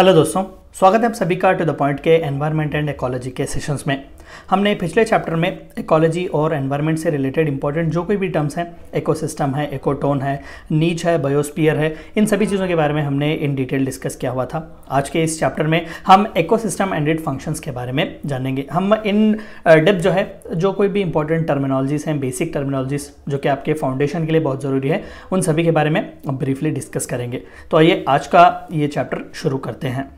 Hello दोस्तों स्वागत है आप सभी का टू द पॉइंट के एनवायरनमेंट एंड एकोलॉजी के सेशंस में हमने पिछले चैप्टर में इकोलॉजी और एनवायरनमेंट से रिलेटेड इंपॉर्टेंट जो कोई भी टर्म्स हैं इकोसिस्टम है एकोटोन है नीच है बायोस्पियर है इन सभी चीज़ों के बारे में हमने इन डिटेल डिस्कस किया हुआ था आज के इस चैप्टर में हम इकोसिस्टम एंडेड फंक्शंस के बारे में जानेंगे हम इन डिप जो है जो कोई भी इंपॉर्टेंट टर्मिनोलॉजीज हैं बेसिक टर्मिनोलॉजीज जो कि आपके फाउंडेशन के लिए बहुत ज़रूरी है उन सभी के बारे में ब्रीफली डिस्कस करेंगे तो आइए आज का ये चैप्टर शुरू करते हैं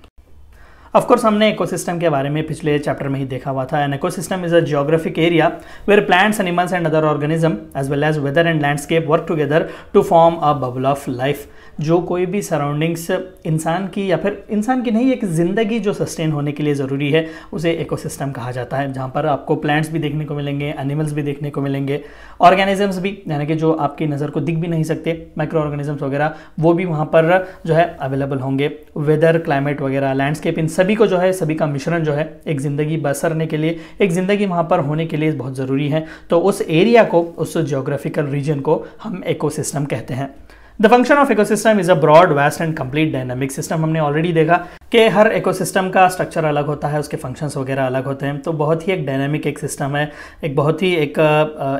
कोर्स हमने इकोसिस्टम के बारे में पिछले चैप्टर में ही देखा हुआ था an ecosystem is a geographic area where plants animals and other organism as well as weather and landscape work together to form a bubble of life जो कोई भी सराउंडिंग्स इंसान की या फिर इंसान की नहीं एक ज़िंदगी जो सस्टेन होने के लिए ज़रूरी है उसे इकोसिस्टम कहा जाता है जहाँ पर आपको प्लांट्स भी देखने को मिलेंगे एनिमल्स भी देखने को मिलेंगे ऑर्गेनिजम्स भी यानी कि जो आपकी नज़र को दिख भी नहीं सकते माइक्रो ऑर्गेनिजम्स वगैरह वो भी वहाँ पर जो है अवेलेबल होंगे वेदर क्लाइमेट वगैरह लैंडस्केप इन सभी को जो है सभी का मिश्रण जो है एक ज़िंदगी बसरने के लिए एक ज़िंदगी वहाँ पर होने के लिए बहुत ज़रूरी है तो उस एरिया को उस जोग्राफिकल रीजन को हम एकोसिस्टम कहते हैं the function of ecosystem is a broad vast and complete dynamic system हमने ऑलरेडी देखा कि हर इकोसिस्टम का स्ट्रक्चर अलग होता है उसके फंक्शंस वगैरह अलग होते हैं तो बहुत ही एक डायनामिक एक सिस्टम है एक बहुत ही एक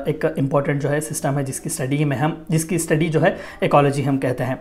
एक इम्पॉर्टेंट जो है सिस्टम है जिसकी स्टडी में हम जिसकी स्टडी जो है इकोलॉजी हम कहते हैं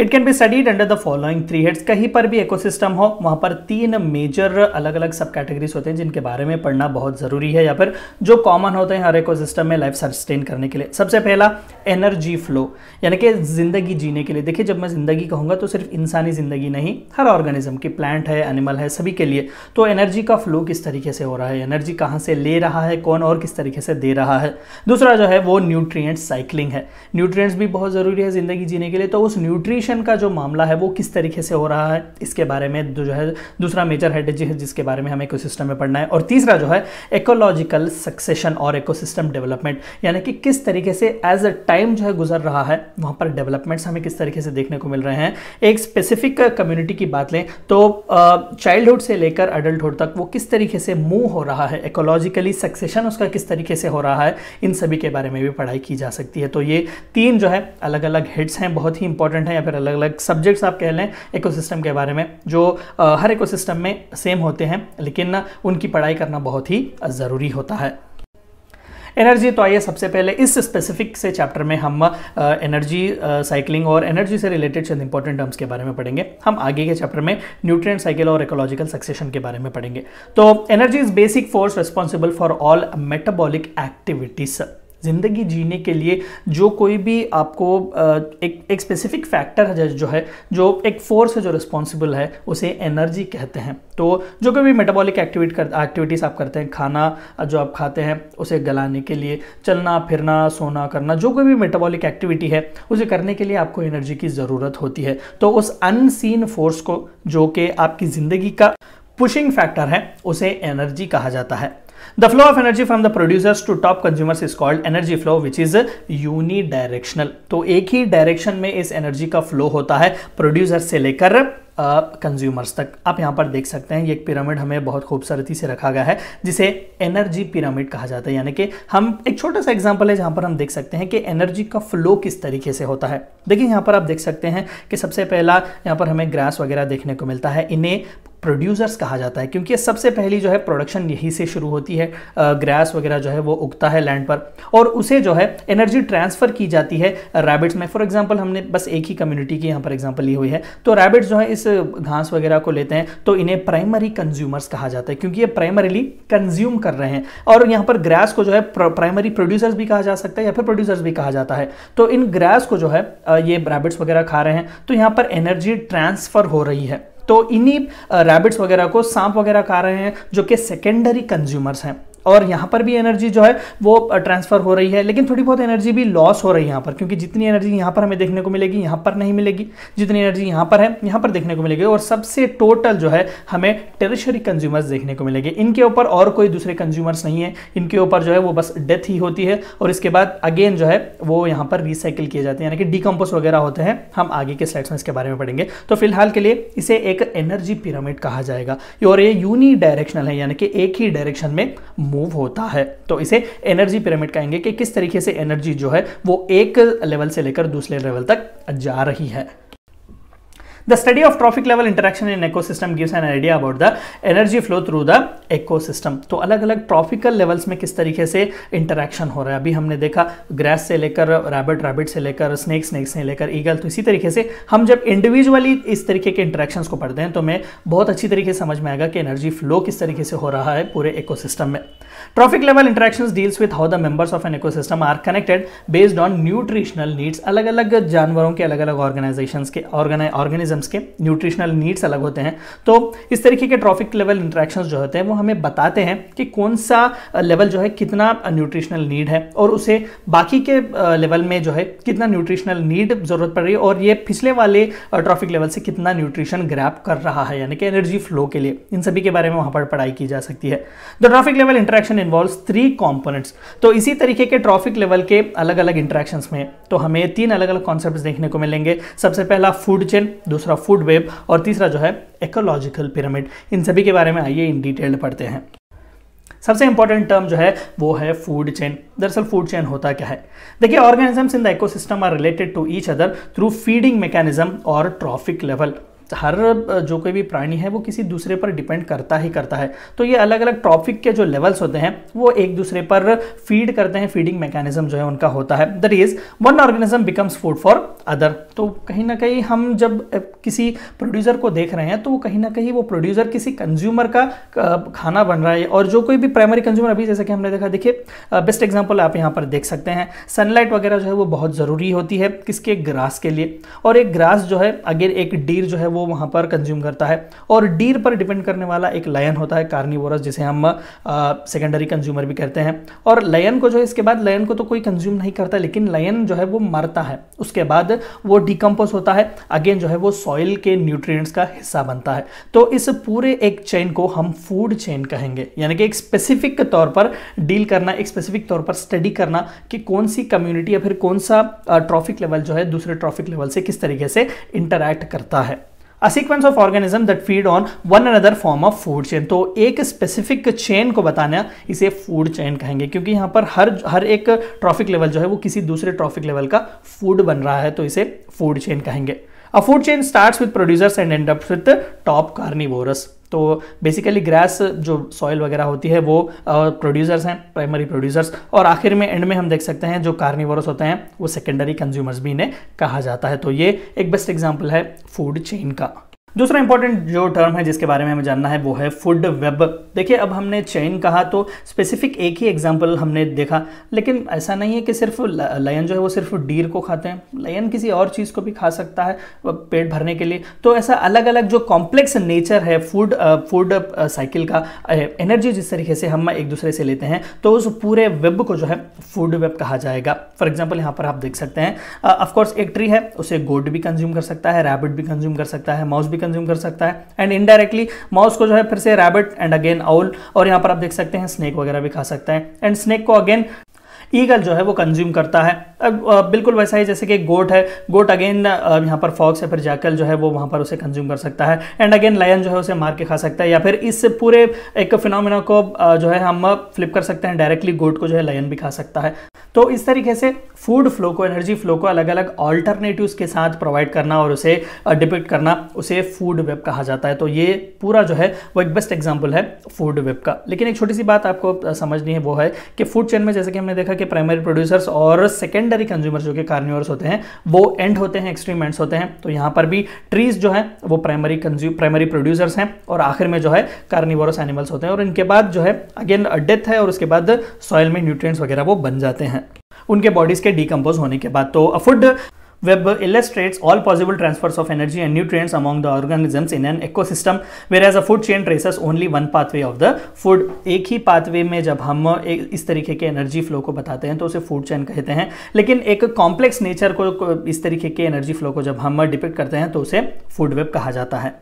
it can be studied under the following three heads कहीं पर भी इकोसिस्टम हो वहाँ पर तीन मेजर अलग अलग सब कैटेगरीज होते हैं जिनके बारे में पढ़ना बहुत ज़रूरी है या फिर जो कॉमन होते हैं हर इकोसिस्टम में लाइफ सस्टेन करने के लिए सबसे पहला एनर्जी फ्लो यानी कि ज़िंदगी जीने के लिए देखिए जब मैं ज़िंदगी कहूँगा तो सिर्फ इंसानी ज़िंदगी नहीं हर ऑर्गेनिज्म की प्लांट है एनिमल है सभी के लिए तो एनर्जी का फ्लो किस तरीके से हो रहा है एनर्जी कहाँ से ले रहा है कौन और किस तरीके से दे रहा है दूसरा जो है वो न्यूट्रिय साइकिलिंग है न्यूट्रिय भी बहुत ज़रूरी है ज़िंदगी जीने के लिए तो उस न्यूट्री कंपटीशन का जो मामला है वो किस तरीके से हो रहा है इसके बारे में जो है दूसरा मेजर हेडेज है जिसके बारे में हमें इकोसिस्टम में पढ़ना है और तीसरा जो है इकोलॉजिकल सक्सेशन और इकोसिस्टम डेवलपमेंट यानी कि किस तरीके से एज अ टाइम जो है गुजर रहा है वहाँ पर डेवलपमेंट्स हमें किस तरीके से देखने को मिल रहे हैं एक स्पेसिफिक कम्युनिटी की बात लें तो चाइल्डहुड से लेकर अडल्टहुड तक वो किस तरीके से मूव हो रहा है इकोलॉजिकली सक्सेशन उसका किस तरीके से हो रहा है इन सभी के बारे में भी पढ़ाई की जा सकती है तो ये तीन जो है अलग अलग हेड्स हैं बहुत ही इंपॉर्टेंट है या फिर अलग अलग सब्जेक्ट्स आप कह लें इकोसिस्टम के बारे में जो हर इकोसिस्टम में सेम होते हैं लेकिन उनकी पढ़ाई करना बहुत ही ज़रूरी होता है एनर्जी तो आइए सबसे पहले इस स्पेसिफिक से चैप्टर में हम एनर्जी साइकिलिंग और एनर्जी से रिलेटेड चंद इंपॉर्टेंट टर्म्स के बारे में पढ़ेंगे हम आगे के चैप्टर में न्यूट्रिएंट साइकिल और इकोलॉजिकल सक्सेशन के बारे में पढ़ेंगे तो energy is basic force responsible for all metabolic activities ज़िंदगी जीने के लिए जो कोई भी आपको एक एक स्पेसिफिक फैक्टर है जो है जो एक फोर्स है जो रिस्पॉन्सिबल है उसे एनर्जी कहते हैं तो जो कोई भी मेटाबॉलिक एक्टिविट कर एक्टिविटीज़ आप करते हैं खाना जो आप खाते हैं उसे गलाने के लिए चलना फिरना सोना करना जो कोई भी मेटाबॉलिक एक्टिविटी है उसे करने के लिए आपको एनर्जी की ज़रूरत होती है तो उस अनसीन फोर्स को जो कि आपकी ज़िंदगी का पुशिंग फैक्टर है उसे एनर्जी कहा जाता है flow of energy from the the to top consumers is called energy flow which is is directional तो एक ही डायरेक्शन में इस एनर्जी का फ्लो होता है प्रोड्यूसर से लेकर कंज्यूमर्स uh, तक आप यहाँ पर देख सकते हैं ये एक पिरामिड हमें बहुत खूबसूरती से रखा गया है जिसे एनर्जी पिरामिड कहा जाता है यानी कि हम एक छोटा सा एग्जांपल है जहाँ पर हम देख सकते हैं कि एनर्जी का फ्लो किस तरीके से होता है देखिए यहाँ पर आप देख सकते हैं कि सबसे पहला यहाँ पर हमें ग्रास वगैरह देखने को मिलता है इन्हें प्रोड्यूसर्स कहा जाता है क्योंकि सबसे पहली जो है प्रोडक्शन यहीं से शुरू होती है ग्रास वगैरह जो है वो उगता है लैंड पर और उसे जो है एनर्जी ट्रांसफ़र की जाती है रैबिट्स में फॉर एग्जांपल हमने बस एक ही कम्युनिटी की यहाँ पर एग्जाम्पल ली हुई है तो रैबिट्स जो है इस घास वगैरह को लेते हैं तो इन्हें प्राइमरी कंज्यूमर्स कहा जाता है क्योंकि ये प्राइमरीली कंज्यूम कर रहे हैं और यहाँ पर ग्रास को जो है प्राइमरी प्रोड्यूसर्स भी कहा जा सकता है या फिर प्रोड्यूसर्स भी कहा जाता है तो इन ग्रास को जो है ये रैबिट्स वगैरह खा रहे हैं तो यहाँ पर एनर्जी ट्रांसफ़र हो रही है तो इन्हीं रैबिट्स वगैरह को सांप वगैरह खा रहे हैं जो कि सेकेंडरी कंज्यूमर्स हैं और यहाँ पर भी एनर्जी जो है वो ट्रांसफर हो रही है लेकिन थोड़ी बहुत एनर्जी भी लॉस हो रही है यहाँ पर क्योंकि जितनी एनर्जी यहाँ पर हमें देखने को मिलेगी यहाँ पर नहीं मिलेगी जितनी एनर्जी यहाँ पर है यहाँ पर देखने को मिलेगी और सबसे टोटल जो है हमें टेरिशरी कंज्यूमर्स देखने को मिलेगी इनके ऊपर और कोई दूसरे कंज्यूमर्स नहीं है इनके ऊपर जो है वो बस डेथ ही होती है और इसके बाद अगेन जो है वो यहाँ पर रिसाइकिल किए जाते हैं यानी कि डिकम्पोज वगैरह होते हैं हम आगे के स्लाइड्स में इसके बारे में पढ़ेंगे तो फिलहाल के लिए इसे एक एनर्जी पिरामिड कहा जाएगा और ये यूनी डायरेक्शनल है यानी कि एक ही डायरेक्शन में मूव होता है तो इसे एनर्जी पिरामिड कहेंगे कि किस तरीके से एनर्जी जो है वो एक लेवल से लेकर दूसरे लेवल तक जा रही है The study of trophic level interaction in ecosystem gives an idea about the energy flow through the ecosystem. तो अलग अलग ट्रॉफिकल लेवल्स में किस तरीके से इंटरेक्शन हो रहा है अभी हमने देखा ग्रास से लेकर रैबिट रैबिट से लेकर स्नेक स्नेक से लेकर ईगल तो इसी तरीके से हम जब इंडिविजुअली इस तरीके के इंटरेक्शन को पढ़ते हैं तो हमें बहुत अच्छी तरीके से समझ में आएगा कि एनर्जी फ्लो किस तरीके से हो रहा है पूरे इकोसिस्टम में trophic level interaction deals with how the members of an ecosystem are connected based on nutritional needs अलग अलग जानवरों के अलग अलग ऑर्गेनाइजेशन के ऑर्गेनिजम्स के न्यूट्रिशनल नीड्स अलग होते हैं तो इस तरीके के ट्रॉफिक लेवल इंटरेक्शन जो होते हैं वो हमें बताते हैं कि कौन सा लेवल जो है कितना न्यूट्रिशनल नीड है और उसे बाकी के लेवल में जो है कितना न्यूट्रिशनल नीड ज़रूरत पड़ रही है और ये पिछले वाले ट्रॉफिक लेवल से कितना न्यूट्रिशन ग्रैप कर रहा है यानी कि एनर्जी फ्लो के लिए इन सभी के बारे में वहां पर पढ़ाई की जा सकती है the trophic level interaction interaction involve three components तो इसी तरीके के ट्रॉफिक लेवल के अलग अलग इंट्रैक्शंस में तो हमें तीन अलग अलग कॉन्सेप्ट देखने को मिलेंगे सबसे पहला फूड चेन दूसरा फूड वेब और तीसरा जो है इकोलॉजिकल पिरामिड इन सभी के बारे में आइए इन डिटेल पढ़ते हैं सबसे इंपॉर्टेंट टर्म जो है वो है फूड चेन दरअसल फूड चेन होता क्या है देखिए organisms in the ecosystem are related to each other through feeding mechanism और ट्रॉफिक लेवल हर जो कोई भी प्राणी है वो किसी दूसरे पर डिपेंड करता ही करता है तो ये अलग अलग ट्रॉफिक के जो लेवल्स होते हैं वो एक दूसरे पर फीड करते हैं फीडिंग मैकेनिज्म जो है उनका होता है that is one organism becomes food for other तो कहीं ना कहीं हम जब किसी प्रोड्यूसर को देख रहे हैं तो वो कहीं ना कहीं वो प्रोड्यूसर किसी कंज्यूमर का खाना बन रहा है और जो कोई भी प्राइमरी कंज्यूमर अभी जैसे कि हमने देखा देखिए बेस्ट एग्जाम्पल आप यहाँ पर देख सकते हैं सनलाइट वगैरह जो है वो बहुत ज़रूरी होती है किसके ग्रास के लिए और एक ग्रास जो है अगर एक डीर जो है वो वो वहाँ पर कंज्यूम करता है और डीर पर डिपेंड करने वाला एक लायन होता है कार्निवोरस जिसे हम सेकेंडरी कंज्यूमर भी कहते हैं और लायन को जो है इसके बाद लायन को तो कोई कंज्यूम नहीं करता लेकिन लायन जो है वो मरता है उसके बाद वो डिकम्पोज होता है अगेन जो है वो सॉइल के न्यूट्रियट्स का हिस्सा बनता है तो इस पूरे एक चेन को हम फूड चेन कहेंगे यानी कि एक स्पेसिफिक तौर पर डील करना एक स्पेसिफिक तौर पर स्टडी करना कि कौन सी कम्युनिटी या फिर कौन सा ट्रॉफिक लेवल जो है दूसरे ट्रॉफिक लेवल से किस तरीके से इंटरैक्ट करता है a sequence of organism that feed on one another form of food chain तो एक स्पेसिफिक चेन को बताना इसे फूड चेन कहेंगे क्योंकि यहाँ पर हर हर एक ट्रॉफिक लेवल जो है वो किसी दूसरे ट्रॉफिक लेवल का फूड बन रहा है तो इसे फूड चेन कहेंगे a food chain starts with producers and end up with top carnivores तो बेसिकली ग्रास जो सॉइल वगैरह होती है वो प्रोड्यूसर्स हैं प्राइमरी प्रोड्यूसर्स और आखिर में एंड में हम देख सकते हैं जो कार्निवोरस होते हैं वो सेकेंडरी कंज्यूमर्स भी इन्हें कहा जाता है तो ये एक बेस्ट एग्जाम्पल है फूड चेन का दूसरा इंपॉर्टेंट जो टर्म है जिसके बारे में हमें जानना है वो है फूड वेब देखिए अब हमने चेन कहा तो स्पेसिफिक एक ही एग्जाम्पल हमने देखा लेकिन ऐसा नहीं है कि सिर्फ लयन जो है वो सिर्फ डीर को खाते हैं लयन किसी और चीज़ को भी खा सकता है पेट भरने के लिए तो ऐसा अलग अलग जो कॉम्प्लेक्स नेचर है फूड फूड साइकिल का एनर्जी जिस तरीके से हम एक दूसरे से लेते हैं तो उस पूरे वेब को जो है फूड वेब कहा जाएगा फॉर एग्जाम्पल यहाँ पर आप देख सकते हैं ऑफकोर्स एक ट्री है उसे गोड भी कंज्यूम कर सकता है रैबिट भी कंज्यूम कर सकता है माउस भी कंज्यूम कर सकता है एंड इनडायरेक्टली माउस को जो है फिर से रैबिट एंड अगेन आउल और यहां पर आप देख सकते हैं स्नेक वगैरह भी खा सकता है एंड स्नेक को अगेन ईगल जो है वो कंज्यूम करता है अब बिल्कुल वैसा ही जैसे कि गोट है गोट अगेन यहाँ पर फॉक्स या फिर जैकल जो है वो वहाँ पर उसे कंज्यूम कर सकता है एंड अगेन लायन जो है उसे मार के खा सकता है या फिर इस पूरे एक फिनोमिना को जो है हम फ्लिप कर सकते हैं डायरेक्टली गोट को जो है लायन भी खा सकता है तो इस तरीके से फूड फ्लो को एनर्जी फ्लो को अलग अलग ऑल्टरनेटिव्स के साथ प्रोवाइड करना और उसे डिपिक्ट uh, करना उसे फूड वेब कहा जाता है तो ये पूरा जो है वो एक बेस्ट एग्जाम्पल है फूड वेब का लेकिन एक छोटी सी बात आपको uh, समझनी है वो है कि फूड चेन में जैसे कि हमने देखा कि प्राइमरी प्रोड्यूसर्स और सेकेंडरी कंज्यूमर्स जो कि कार्निवर्स होते हैं वो एंड होते हैं एक्सट्रीम एंड्स होते हैं तो यहाँ पर भी ट्रीज जो है वो प्राइमरी कंज्यूम प्राइमरी प्रोड्यूसर्स हैं और आखिर में जो है कार्निवरस एनिमल्स होते हैं और इनके बाद जो है अगेन डेथ है और उसके बाद सॉयल में न्यूट्रिएंट्स वगैरह वो बन जाते हैं उनके बॉडीज के डीकम्पोज होने के बाद तो food web illustrates all possible transfers of energy and nutrients among the organisms in an ecosystem whereas a food chain traces only one pathway of the food एक ही pathway में जब हम इस तरीके के एनर्जी फ्लो को बताते हैं तो उसे फूड चेन कहते हैं लेकिन एक कॉम्प्लेक्स नेचर को इस तरीके के एनर्जी फ्लो को जब हम डिपेक्ट करते हैं तो उसे फूड वेब कहा जाता है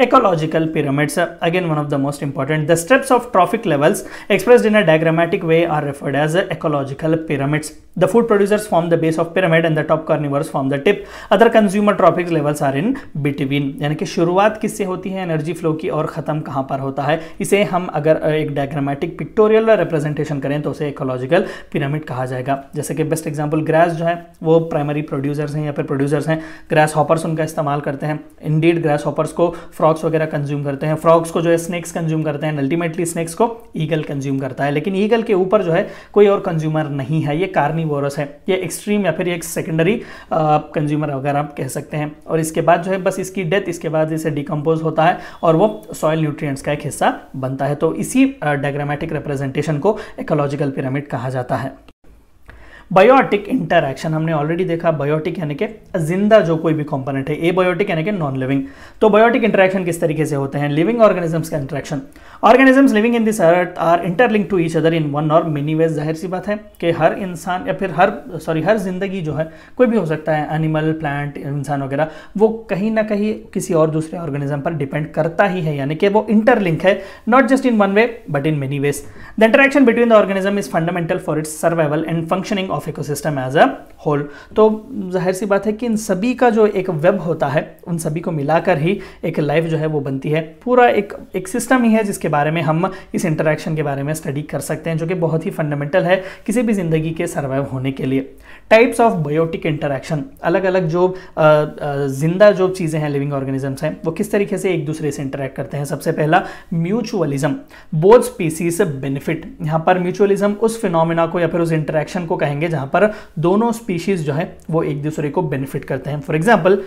Ecological pyramids, again one of the most important. The steps of trophic levels expressed in a diagrammatic way are referred as ecological pyramids. The food producers form the base of pyramid and the top carnivores form the tip. Other consumer trophic levels are in between. यानी कि शुरुआत किससे होती है energy flow की और ख़त्म कहाँ पर होता है इसे हम अगर एक डायग्रामेटिक पिक्टोरियल रिप्रेजेंटेशन करें तो उसे इकोलॉजिकल पिरामिड कहा जाएगा जैसे कि बेस्ट एग्जाम्पल ग्रास जो है वो प्राइमरी प्रोड्यूसर्स हैं या फिर प्रोड्यूसर्स हैं ग्रास हॉपर्स उनका इस्तेमाल करते हैं इंडीड ग्रास हॉपर्स को फ्रॉम फ्रॉग्स वगैरह कंज्यूम करते हैं फ्रॉग्स को जो है स्नैक्स कंज्यूम करते हैं अल्टीमेटली स्नैक्स को ईगल कंज्यूम करता है लेकिन ईगल के ऊपर जो है कोई और कंज्यूमर नहीं है ये कार्निवोरस है ये एक्सट्रीम या फिर एक सेकेंडरी कंज्यूमर वगैरह आप कह सकते हैं और इसके बाद जो है बस इसकी डेथ इसके बाद इसे डिकम्पोज होता है और वो सॉयल न्यूट्रियट्स का एक हिस्सा बनता है तो इसी डायग्रामेटिक रिप्रेजेंटेशन को इकोलॉजिकल पिरामिड कहा जाता है बायोटिक इंटरैक्शन हमने ऑलरेडी देखा बायोटिक यानी कि जिंदा जो कोई भी कंपोनेंट है ए बायोटिक यानी कि नॉन लिविंग तो बायोटिक इंटरैक्शन किस तरीके से होते हैं लिविंग ऑर्गेनिजम्स का interaction organisms living in this earth are interlink to each other in one और मेनी वेज जाहिर सी बात है कि हर इंसान या फिर हर सॉरी हर जिंदगी जो है कोई भी हो सकता है एनिमल प्लांट इंसान वगैरह वो कहीं ना कहीं किसी और दूसरे ऑर्गेनिज्म पर डिपेंड करता ही है यानी कि वो इंटरलिंक है not just in one way but in many ways the interaction between the organism is fundamental for its survival and functioning of ecosystem as a whole तो जाहिर सी बात है कि इन सभी का जो एक वेब होता है उन सभी को मिलाकर ही एक लाइफ जो है वो बनती है पूरा एक एक सिस्टम ही है जिसके बारे में हम इस इंटरेक्शन के बारे में स्टडी कर सकते हैं जो कि बहुत ही फंडामेंटल है किसी भी ज़िंदगी के सर्वाइव होने के लिए टाइप्स ऑफ बायोटिक इंटरेक्शन अलग अलग जो ज़िंदा जो चीज़ें हैं लिविंग ऑर्गेनिजम्स हैं वो किस तरीके से एक दूसरे से इंटरेक्ट करते हैं सबसे पहला म्यूचुअलिज्म बोथ स्पीसीज बेनिफिट यहाँ पर म्यूचुअलिज्म उस फिनोमिना को या फिर उस इंटरेक्शन को कहेंगे जहां पर दोनों स्पीशीज़ जो है वो एक दूसरे को बेनिफिट करते हैं for example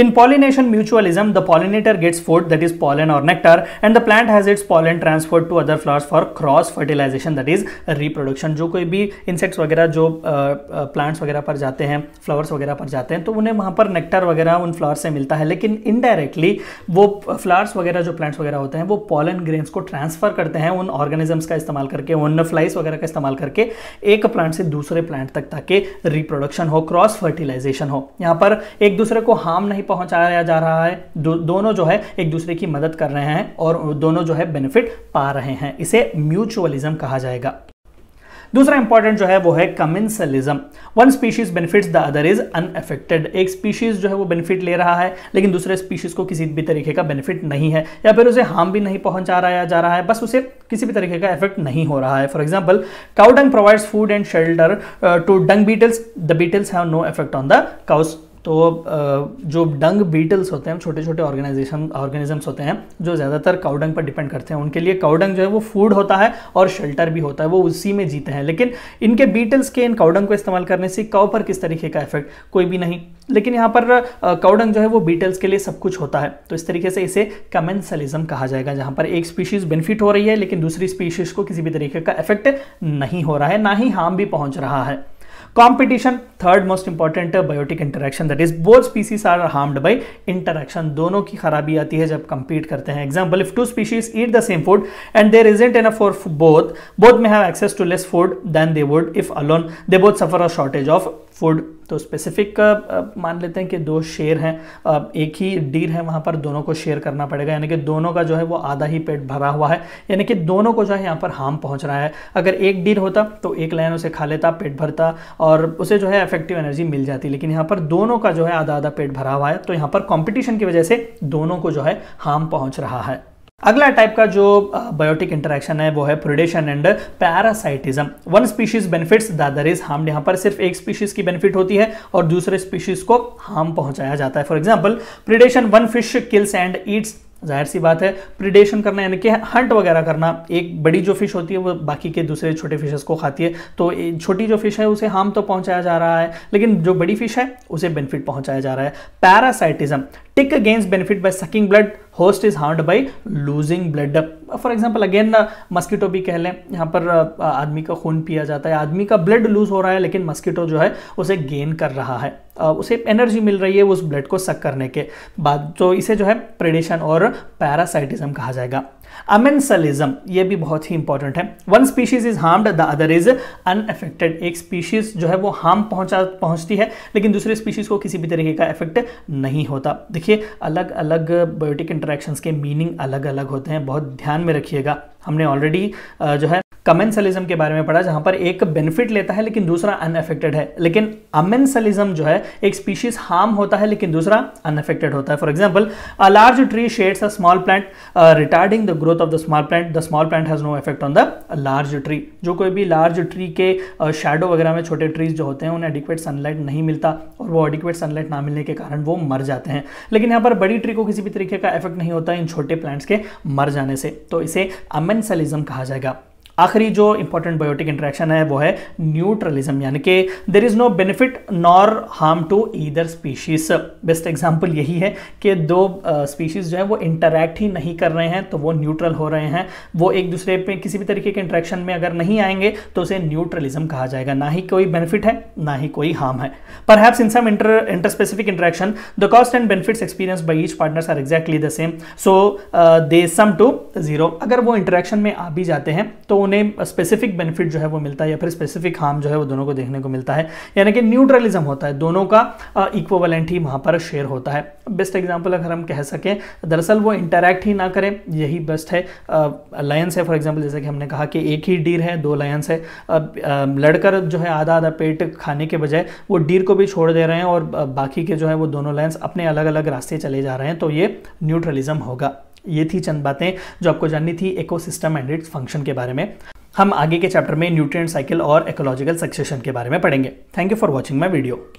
in pollination mutualism the pollinator gets food that is pollen और nectar and the plant has its pollen transferred to other flowers for cross fertilisation that is reproduction जो कोई भी इंसेक्ट्स वगैरह जो plants वगैरह पर जाते हैं फ्लावर्स वगैरह पर जाते हैं तो उन्हें वहाँ पर नेक्टर वगैरह उन फ्लावर्स से मिलता है लेकिन इनडायरेक्टली वो फ्लावर्स वगैरह जो प्लांट्स वगैरह होते हैं वो पॉलन ग्रेन्स को ट्रांसफर करते हैं उन ऑर्गेनिजम्स का इस्तेमाल करके उन फ्लाइस वगैरह का इस्तेमाल करके एक प्लांट से दूसरे प्लांट तक ताकि रिप्रोडक्शन हो क्रॉस फर्टिलाइजेशन हो यहाँ पर एक दूसरे को हार्म पहुंचाया जा रहा है दो, दोनों जो है एक दूसरे की मदद कर रहे हैं और दोनों जो है बेनिफिट पा रहे हैं इसे म्यूचुअलिज्म कहा जाएगा दूसरा इंपॉर्टेंट जो है वो है commensalism one species benefits the other is unaffected एक स्पीशीज जो है वो बेनिफिट ले रहा है लेकिन दूसरे स्पीशीज को किसी भी तरीके का बेनिफिट नहीं है या फिर उसे हार्म भी नहीं पहुंचा रहा जा रहा है बस उसे किसी भी तरीके का इफेक्ट नहीं हो रहा है for example cow dung provides food and shelter to dung beetles the beetles have no effect on the cows तो जो डंग बीटल्स होते हैं छोटे छोटे ऑर्गेनाइजेशन ऑर्गेनिजम्स होते हैं जो ज़्यादातर काउडंग पर डिपेंड करते हैं उनके लिए काउडंग जो है वो फूड होता है और शेल्टर भी होता है वो उसी में जीते हैं लेकिन इनके बीटल्स के इन काउडंग को इस्तेमाल करने से काउ पर किस तरीके का इफेक्ट कोई भी नहीं लेकिन यहाँ पर काउडंग जो है वो बीटल्स के लिए सब कुछ होता है तो इस तरीके से इसे कमेंसलिज्म कहा जाएगा जहाँ पर एक स्पीशीज़ बेनिफिट हो रही है लेकिन दूसरी स्पीशीज़ को किसी भी तरीके का इफेक्ट नहीं हो रहा है ना ही हार्म भी पहुँच रहा है competition third most important biotic interaction that is both species are harmed by interaction दोनों की खराबी आती है जब कंपीट करते हैं example if two species eat the same food and there isn't an for both both may have access to less food than they would if alone they both suffer a shortage of food तो specific uh, uh, मान लेते हैं कि दो शेर हैं uh, एक ही deer है वहाँ पर दोनों को शेयर करना पड़ेगा यानी कि दोनों का जो है वो आधा ही पेट भरा हुआ है यानी कि दोनों को जो है यहाँ पर हार्म पहुँच रहा है अगर एक डीर होता तो एक लाइन उसे खा लेता पेट भरता और उसे जो है इफेक्टिव एनर्जी मिल जाती लेकिन यहाँ पर दोनों का जो है आधा आधा पेट भरा हुआ है तो यहाँ पर कॉम्पिटिशन की वजह से दोनों को जो है हार्म पहुँच रहा है अगला टाइप का जो बायोटिक इंटरेक्शन है वो है predation and parasitism one species benefits the other is harm यहां पर सिर्फ एक स्पीशीज की बेनिफिट होती है और दूसरे स्पीशीज को हार्म पहुंचाया जाता है for example predation one fish kills and eats जाहिर सी बात है प्रिडेशन करना यानी कि हंट वगैरह करना एक बड़ी जो फिश होती है वो बाकी के दूसरे छोटे फिशेस को खाती है तो छोटी जो फिश है उसे हार्म तो पहुंचाया जा रहा है लेकिन जो बड़ी फिश है उसे बेनिफिट पहुंचाया जा रहा है parasitism tick against benefit by sucking blood host is hard by losing blood for example again mosquito भी कह लें यहाँ पर आदमी का खून पिया जाता है आदमी का ब्लड लूज हो रहा है लेकिन मस्कीटो जो है उसे गेन कर रहा है उसे एनर्जी मिल रही है उस ब्लड को सक करने के बाद तो इसे जो है प्रेडिशन और पैरासाइटिज्म कहा जाएगा अमेंसलिज्म ये भी बहुत ही इंपॉर्टेंट है one species is harmed the other is unaffected एक स्पीशीज जो है वो हार्म पहुंचा पहुंचती है लेकिन दूसरे स्पीशीज को किसी भी तरीके का इफेक्ट नहीं होता देखिए अलग अलग बायोटिक इंटरेक्शंस के मीनिंग अलग अलग होते हैं बहुत ध्यान में रखिएगा हमने ऑलरेडी जो है कमेंसलिज्म के बारे में पढ़ा जहां पर एक बेनिफिट लेता है लेकिन दूसरा अनएफेक्टेड है लेकिन अमेंसलिज्म जो है एक स्पीशीज हार्म होता है लेकिन दूसरा अनएफेक्टेड होता है for example a large tree shades a small plant retarding the growth of the small plant the small plant has no effect on the large tree जो कोई भी लार्ज ट्री के शेडो uh, वगैरह में छोटे trees जो होते हैं उन्हें एडिक्वेट सनलाइट नहीं मिलता और वो एडिक्वेट सनलाइट ना मिलने के कारण वो मर जाते हैं लेकिन यहां पर बड़ी ट्री को किसी भी तरीके का इफेक्ट नहीं होता इन छोटे प्लांट्स के मर जाने से तो इसे अमेंसलिज्म कहा जाएगा आखिरी जो इंपॉर्टेंट बायोटिक इंट्रैक्शन है वो है न्यूट्रलिज्म यानी कि there is no benefit nor harm to either species best example यही है कि दो स्पीशीज़ जो है वो इंटरैक्ट ही नहीं कर रहे हैं तो वो न्यूट्रल हो रहे हैं वो एक दूसरे पे किसी भी तरीके के इंट्रैक्शन में अगर नहीं आएंगे तो उसे न्यूट्रलिज्म कहा जाएगा ना ही कोई बेनिफिट है ना ही कोई हार्म है perhaps in some inter interspecific interaction the cost and benefits experience by each partners are exactly the same so they sum to zero अगर वो इंटरेक्शन में आ भी जाते हैं तो उन्हें स्पेसिफिक बेनिफिट जो है वो मिलता है या फिर स्पेसिफिक हार्म जो है वो दोनों को देखने को मिलता है यानी कि न्यूट्रलिज्म होता है दोनों का इक्वलेंट ही वहाँ पर शेयर होता है बेस्ट एग्जाम्पल अगर हम कह सकें दरअसल वो इंटरेक्ट ही ना करें यही बेस्ट है लायंस है फॉर एग्जाम्पल जैसे कि हमने कहा कि एक ही डीर है दो लायंस है लड़कर जो है आधा आधा पेट खाने के बजाय वो डीर को भी छोड़ दे रहे हैं और बाकी के जो है वो दोनों लायंस अपने अलग अलग रास्ते चले जा रहे हैं तो ये न्यूट्रलिज्म होगा ये थी चंद बातें जो आपको जाननी थी इकोसिस्टम एंड इट्स फंक्शन के बारे में हम आगे के चैप्टर में न्यूट्रिएंट साइकिल और इकोलॉजिकल सक्सेशन के बारे में पढ़ेंगे thank you for watching my video